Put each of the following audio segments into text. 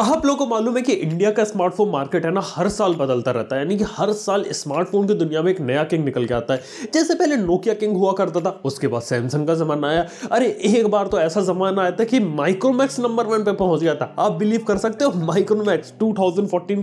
आप लोगों को मालूम है कि इंडिया का स्मार्टफोन मार्केट है ना हर साल बदलता रहता है यानी कि हर साल स्मार्टफोन की दुनिया में एक नया किंग निकल के आता है जैसे पहले नोकिया किंग हुआ करता था उसके बाद सैमसंग का ज़माना आया अरे एक बार तो ऐसा ज़माना आया था कि माइक्रोमैक्स नंबर वन पे पहुंच गया था आप बिलीव कर सकते हो माइक्रोमैक्स टू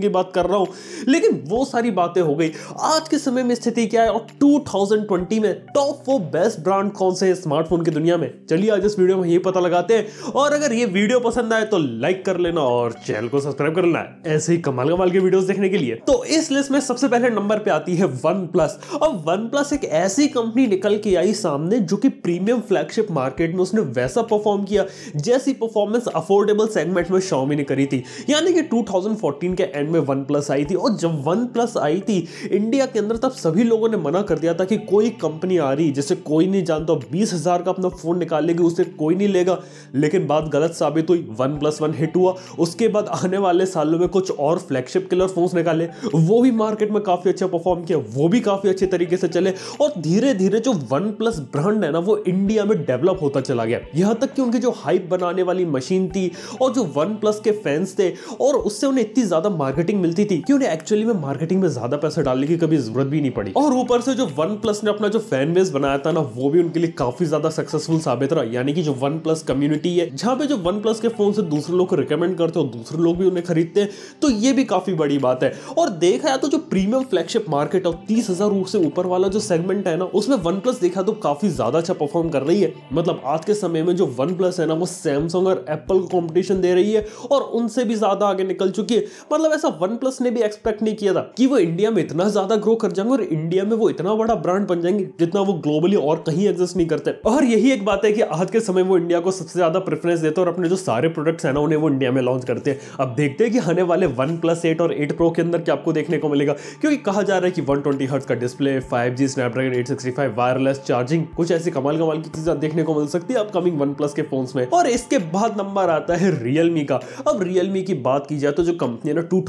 की बात कर रहा हूँ लेकिन वो सारी बातें हो गई आज के समय में स्थिति क्या है और टू में टॉप फोर बेस्ट ब्रांड कौन से स्मार्टफोन की दुनिया में चलिए आज इस वीडियो में ये पता लगाते हैं और अगर ये वीडियो पसंद आए तो लाइक कर लेना और चैनल को सब्सक्राइब कर लेना ऐसे ही कमाल कमाल के वीडियोस देखने के लिए तो इस लिस्ट में सबसे पहले नंबर पे आती है वन प्लस और वन प्लस एक ऐसी कंपनी निकल के आई सामने जो कि प्रीमियम फ्लैगशिप मार्केट में उसने वैसा परफॉर्म किया जैसी परफॉर्मेंस अफोर्डेबल सेगमेंट में शॉमी ने करी थी यानी कि टू के एंड में वन आई थी और जब वन आई थी इंडिया के अंदर तब सभी लोगों ने मना कर दिया था कि कोई कंपनी आ रही जिसे कोई नहीं जानता बीस हजार का अपना फोन निकालेगी उसे कोई नहीं लेगा लेकिन बात गलत साबित हुई वन प्लस वन हिट हुआ उसके बाद आने वाले सालों में कुछ और फ्लैगशिप किलर फोन्स निकाले वो भी मार्केट में काफ़ी अच्छा परफॉर्म किया वो भी काफ़ी अच्छे तरीके से चले और धीरे धीरे जो वन प्लस ब्रांड है ना वो इंडिया में डेवलप होता चला गया यहाँ तक कि उनकी जो हाइप बनाने वाली मशीन थी और जो वन प्लस के फैंस थे और उससे उन्हें इतनी ज़्यादा मार्केटिंग मिलती थी कि उन्हें एक्चुअली में मार्केटिंग में ज़्यादा पैसा डालने की कभी ज़रूरत भी नहीं पड़ी और ऊपर से जो वन प्लस ने अपना जो फैन बेस बनाया था ना वो भी उनके लिए काफ़ी ज़्यादा सक्सेसफुल साबित रहा यानी कि जो वन प्लस कम्युनिटी है जहाँ पे जो वन प्लस के फोन से दूसरे लोग को रिकमेंड करते हो दूसरे लोग भी उन्हें खरीदते हैं तो ये भी काफ़ी बड़ी बात है और देखा जाए तो जो प्रीमियम फ्लैगशिप मार्केट और तीस हज़ार से ऊपर वाला जो सेगमेंट है ना उसमें वन प्लस देखा तो काफ़ी ज़्यादा अच्छा परफॉर्म कर रही है मतलब आज के समय में जो वन प्लस है ना वो सैमसंग और एप्पल को कॉम्पिटिशन दे रही है और उनसे भी ज़्यादा आगे निकल चुकी है मतलब ऐसा वन प्लस ने भी एक्सपेक्ट नहीं किया था कि वो इंडिया में इतना ज़्यादा ग्रो कर जाएंगे और इंडिया में वो इतना बड़ा ब्रांड बन जाएंगे जितना वो ग्लोबली और कहीं एग्जिस्ट नहीं करते और यही एक बात है कि आज के समय वो इंडिया को सबसे ज़्यादा प्रेफरेंस देते और अपने जो सारे प्रोडक्ट्स हैं ना उन्हें वो इंडिया में लॉन्च करते करते हैं अब देखते हैं कि आने वाले वन प्लस एट और एट प्रो के अंदर क्या आपको देखने को मिलेगा क्योंकि कहा जा रहा है कि वन ट्वेंटी हर्ट्स का display five G Snapdragon eight sixty five wireless charging कुछ ऐसी कमाल कमाल की चीजें देखने को मिल सकती है अपकमिंग वन प्लस के फोन में और इसके बाद नंबर आता है रियलमी का अब रियलमी की बात की जाए तो जो कंपनी है ना टू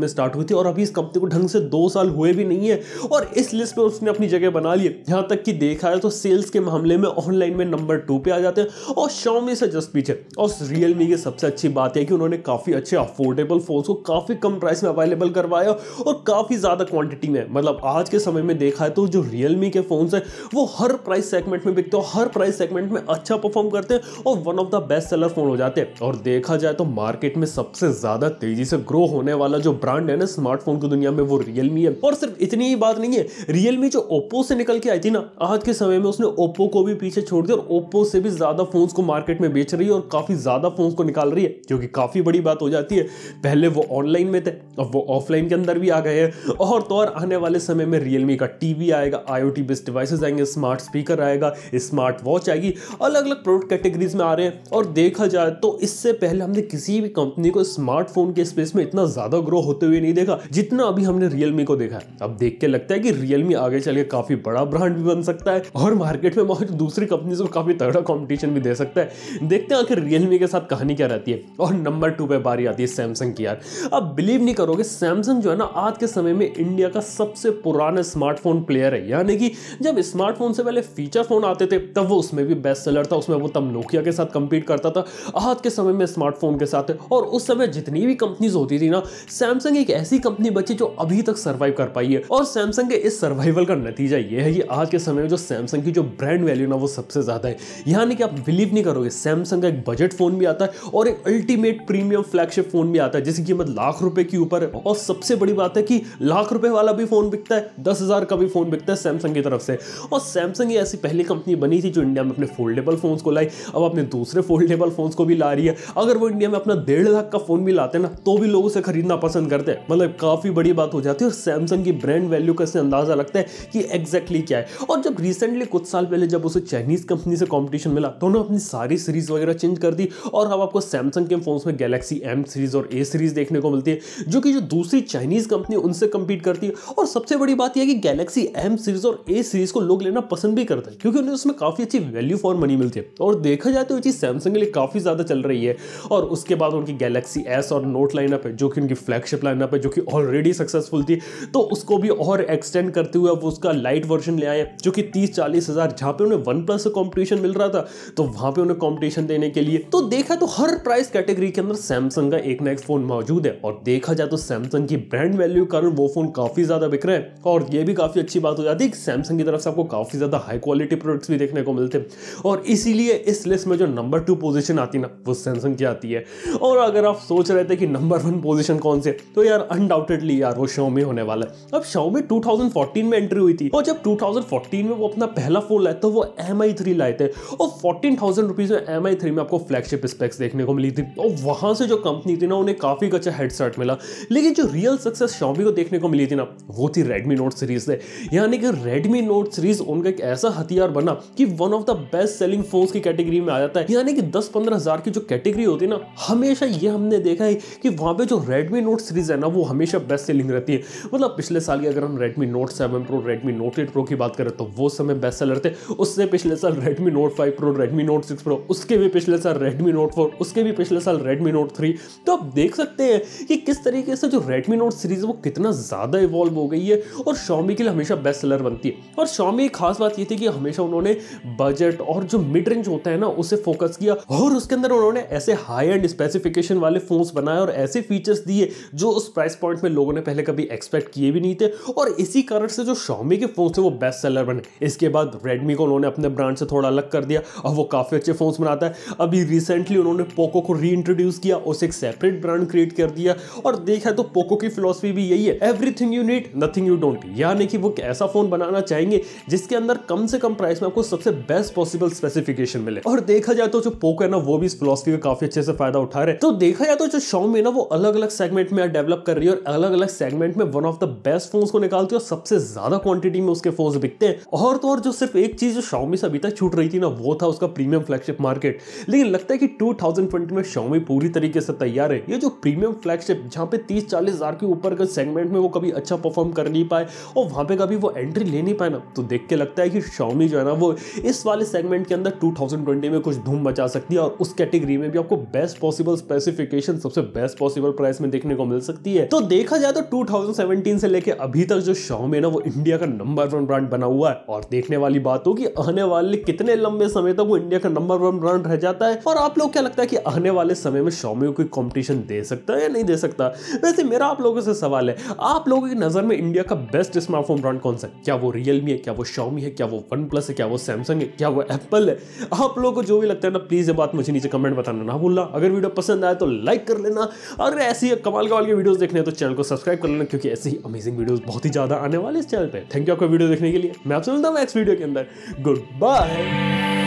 में स्टार्ट हुई थी और अभी इस कंपनी को ढंग से दो साल हुए भी नहीं है और इस लिस्ट में उसने अपनी जगह बना ली यहाँ तक कि देखा है तो सेल्स के मामले में ऑनलाइन में नंबर टू पे आ जाते हैं और शॉमी से जस्ट पीछे और रियलमी की सबसे अच्छी बात है कि उन्होंने काफ़ी अच्छे अफोर्डेबल फोन को काफ़ी कम प्राइस में अवेलेबल करवाया और काफ़ी ज़्यादा क्वांटिटी में मतलब आज के समय में देखा है तो जो रियलमी के फोन है वो हर प्राइस सेगमेंट में बिकते हैं हर प्राइस सेगमेंट में अच्छा परफॉर्म करते हैं और one of the best seller phone हो जाते हैं और देखा जाए तो मार्केट में सबसे ज़्यादा तेज़ी से ग्रो होने वाला जो ब्रांड है ना स्मार्टफोन की दुनिया में वो रियलमी है और सिर्फ इतनी ही बात नहीं है रियलमी जो ओप्पो से निकल के आई थी ना आज के समय में उसने ओप्पो को भी पीछे छोड़ दिया और ओप्पो से भी ज़्यादा फोन को मार्केट में बेच रही है और काफ़ी ज़्यादा फोन को निकाल रही है जो कि काफ़ी बड़ी बात हो जाती है पहले वो ऑनलाइन में थे अब वो ऑफलाइन के अंदर भी आ गए हैं और तो और आने वाले समय में रियलमी का टीवी आएगा आईओटी बेस्ड डिवाइसेस आएंगे स्मार्ट स्पीकर आएगा स्मार्ट वॉच आएगी अलग अलग प्रोडक्ट कैटेगरीज में आ रहे हैं और देखा जाए तो इससे पहले हमने किसी भी कंपनी को स्मार्टफोन के स्पेस में इतना ज़्यादा ग्रो होते हुए नहीं देखा जितना अभी हमने रियलमी को देखा है अब देख के लगता है कि रियलमी आगे चल के काफ़ी बड़ा ब्रांड भी बन सकता है और मार्केट में मौजूद दूसरी कंपनी को काफ़ी तगड़ा कॉम्पिटिशन भी दे सकता है देखते हैं आखिर रियलमी के साथ कहानी क्या रहती है और नंबर टू टू पे बारी आती है सैमसंग की यार अब बिलीव नहीं करोगे सैमसंग जो है ना आज के समय में इंडिया का सबसे पुराना स्मार्टफोन प्लेयर है यानी कि जब स्मार्टफोन से पहले फीचर फोन आते थे तब वो उसमें भी बेस्ट सेलर था उसमें वो तब नोकिया के साथ कंपीट करता था आज के समय में स्मार्टफोन के साथ और उस समय जितनी भी कंपनीज होती थी ना सैमसंग एक ऐसी कंपनी बची जो अभी तक सर्वाइव कर पाई है और सैमसंग के इस सर्वाइवल का नतीजा ये है कि आज के समय में जो सैमसंग की जो ब्रांड वैल्यू ना वो सबसे ज़्यादा है यानी कि आप बिलीव नहीं करोगे सैमसंग का एक बजट फोन भी आता है और एक ultimate premium premium flagship phone भी आता है जिसकी कीमत मतलब लाख रुपए के ऊपर है और सबसे बड़ी बात है कि लाख रुपए वाला भी फोन बिकता है दस हजार का भी फोन बिकता है सैमसंग की तरफ से और सैमसंग ये ऐसी पहली कंपनी बनी थी जो इंडिया में अपने फोल्डेबल फोन को लाई अब अपने दूसरे फोल्डेबल फोन को भी ला रही है अगर वो इंडिया में अपना डेढ़ लाख का फोन भी लाते हैं ना तो भी लोग उसे खरीदना पसंद करते हैं मतलब काफी बड़ी बात हो जाती है और सैमसंग की ब्रांड वैल्यू का इससे अंदाजा लगता है कि एग्जैक्टली क्या है और जब रिसेंटली कुछ साल पहले जब उसे चाइनीज कंपनी से कॉम्पिटिशन मिला तो उन्होंने अपनी सारी सीरीज वगैरह चेंज कर दी और अब आपको सैमसंग के फोन में गैलेक्सी गैलेक्सी एम सीरीज़ और ए सीरीज़ देखने को मिलती है जो कि जो दूसरी चाइनीज़ कंपनी उनसे कम्पीट करती है और सबसे बड़ी बात यह कि गैलेक्सी एम सीरीज़ और ए सीरीज़ को लोग लेना पसंद भी करते हैं क्योंकि उन्हें उसमें काफ़ी अच्छी वैल्यू फॉर मनी मिलती है और देखा जाए तो ये चीज़ सैमसंग के लिए काफ़ी ज़्यादा चल रही है और उसके बाद उनकी गैलेक्सी एस और नोट लाइनअप है जो कि उनकी फ्लैगशिप लाइनअप है जो कि ऑलरेडी सक्सेसफुल थी तो उसको भी और एक्सटेंड करते हुए अब उसका लाइट वर्जन ले आए जो कि तीस चालीस हज़ार जहाँ पे उन्हें वन प्लस कॉम्पिटिशन मिल रहा था तो वहाँ पे उन्हें कॉम्पिटिशन देने के लिए तो देखा तो हर प्राइस कैटेगरी के अंदर सैमसंग का एक ना एक फ़ोन मौजूद है और देखा जाए तो सैमसंग की ब्रांड वैल्यू कारण वो फ़ोन काफ़ी ज़्यादा बिक रहे हैं और ये भी काफ़ी अच्छी बात हो जाती है सैमसंग की तरफ से आपको काफ़ी ज़्यादा हाई क्वालिटी प्रोडक्ट्स भी देखने को मिलते हैं और इसीलिए इस लिस्ट में जो नंबर टू पोजिशन आती ना वो सैमसंग की आती है और अगर आप सोच रहे थे कि नंबर वन पोजिशन कौन से तो यार अनडाउटेडली यार वो शोमी होने वाला है अब शोमी 2014 में एंट्री हुई थी और जब 2014 में वो अपना पहला फोन लाए तो वो एम आई थ्री लाए थे और फोर्टीन थाउजेंड रुपीज़ में एम आई थ्री में आपको फ्लैगशिप स्पेक्स देखने को मिली थी और वहां वहां से जो कंपनी थी ना उन्हें काफ़ी अच्छा हेडसेट मिला लेकिन जो रियल सक्सेस शॉपी को देखने को मिली थी ना वो थी रेडमी नोट सीरीज़ से यानी कि रेडमी नोट सीरीज़ उनका एक ऐसा हथियार बना कि one of the best selling phone की कैटेगरी में आ जाता है यानी कि दस पंद्रह हज़ार की जो कैटेगरी होती है ना हमेशा ये हमने देखा है कि वहां पर जो रेडमी नोट सीरीज़ है ना वो हमेशा बेस्ट सेलिंग रहती है मतलब पिछले साल की अगर हम Redmi Note seven pro Redmi Note eight pro की बात करें तो वो समय बेस्ट सेलर थे उससे पिछले साल Redmi note five pro Redmi note six pro उसके भी पिछले साल रेडमी नोट फोर उसके भी पिछले साल रेडमी नोट नोट थ्री तो आप देख सकते हैं कि किस तरीके से जो रेडमी नोट सीरीज़ वो कितना ज़्यादा इवॉल्व हो गई है और शॉमी के लिए हमेशा बेस्ट सेलर बनती है और शॉमी एक खास बात ये थी कि हमेशा उन्होंने बजट और जो मिड रेंज होता है ना उसे फोकस किया और उसके अंदर उन्होंने ऐसे हाई एंड स्पेसिफिकेशन वाले फोन्स बनाए और ऐसे फीचर्स दिए जो उस प्राइस पॉइंट में लोगों ने पहले कभी एक्सपेक्ट किए भी नहीं थे और इसी कारण से जो शॉमी के फोन थे वो बेस्ट सेलर बने इसके बाद रेडमी को उन्होंने अपने ब्रांड से थोड़ा अलग कर दिया और वो काफ़ी अच्छे फोन बनाता है अभी रिसेंटली उन्होंने पोको को री किया किया उसे एक सेपरेट ब्रांड क्रिएट कर दिया और देखा तो पोको की फिलोसफी भी यही है everything you need nothing you don't यानी कि वो ऐसा फोन बनाना चाहेंगे जिसके अंदर कम से कम प्राइस में आपको सबसे बेस्ट पॉसिबल स्पेसिफिकेशन मिले और देखा जाए तो जो पोको है ना वो भी इस फिलोसफी का काफी अच्छे से फायदा उठा रहे तो देखा जाए तो जो शॉमी है ना वो अलग अलग सेगमेंट में डेवलप कर रही है और अलग अलग सेगमेंट में one of the best phone को निकालती है और सबसे ज्यादा क्वांटिटी में उसके फोन बिकते हैं और तो और जो सिर्फ एक चीज जो शाओमी से अभी तक छूट रही थी ना वो था उसका प्रीमियम फ्लैगशिप मार्केट लेकिन लगता है कि 2020 में शॉमी पूरी तरीके से तैयार है ये जो प्रीमियम फ्लैगशिप जहाँ पे तीस चालीस हज़ार के ऊपर के सेगमेंट में वो कभी अच्छा परफॉर्म कर नहीं पाए और वहाँ पे कभी वो एंट्री ले नहीं पाए ना तो देख के लगता है कि शॉमी जो है ना वो इस वाले सेगमेंट के अंदर टू में कुछ धूम मचा सकती है और उस कैटेगरी में भी आपको बेस्ट पॉसिबल स्पेसिफिकेशन सबसे बेस्ट पॉसिबल प्राइस में देखने को मिल सकती है तो देखा जाए तो टू से लेकर अभी तक जो शॉमी है ना वो इंडिया का नंबर वन ब्रांड बना हुआ है और देखने वाली बात होगी आने वाले कितने लंबे समय तक वो इंडिया का नंबर वन ब्रांड रह जाता है और आप लोग क्या लगता है कि आने वाले समय में शाओमी शॉमी को कोई कॉम्पिटिशन दे सकता है या नहीं दे सकता वैसे मेरा आप लोगों से सवाल है आप लोगों की नज़र में इंडिया का बेस्ट स्मार्टफोन ब्रांड कौन सा क्या वो रियलमी है क्या वो शॉमी है क्या वो वन प्लस है क्या वो सैमसंग है क्या वो एप्पल है आप लोगों को जो भी लगता है ना प्लीज़ ये बात मुझे नीचे कमेंट बताना ना भूलना अगर वीडियो पसंद आए तो लाइक कर लेना अगर ऐसी कमाल कमाल के वीडियोज़ देखने हैं तो चैनल को सब्सक्राइब कर लेना क्योंकि ऐसी ही अमेजिंग वीडियोज़ बहुत ही ज़्यादा आने वाले इस चैनल पर थैंक यू आपको वीडियो देखने के लिए मैं आपसे मिलता हूँ नेक्स्ट वीडियो के अंदर गुड बाय